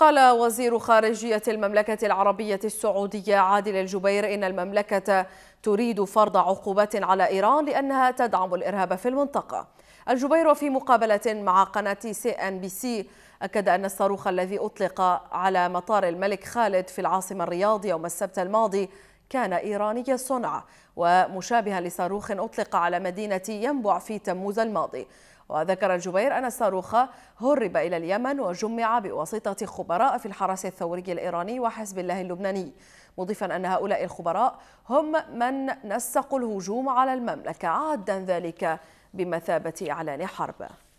قال وزير خارجية المملكة العربية السعودية عادل الجبير إن المملكة تريد فرض عقوبات على إيران لأنها تدعم الإرهاب في المنطقة الجبير في مقابلة مع قناة سي أن بي سي أكد أن الصاروخ الذي أطلق على مطار الملك خالد في العاصمة الرياض يوم السبت الماضي كان إيراني الصنع ومشابها لصاروخ أطلق على مدينة ينبع في تموز الماضي وذكر الجبير أن الصاروخ هرب إلى اليمن وجمع بواسطة خبراء في الحرس الثوري الإيراني وحزب الله اللبناني مضيفا أن هؤلاء الخبراء هم من نسقوا الهجوم على المملكة عادا ذلك بمثابة إعلان حرب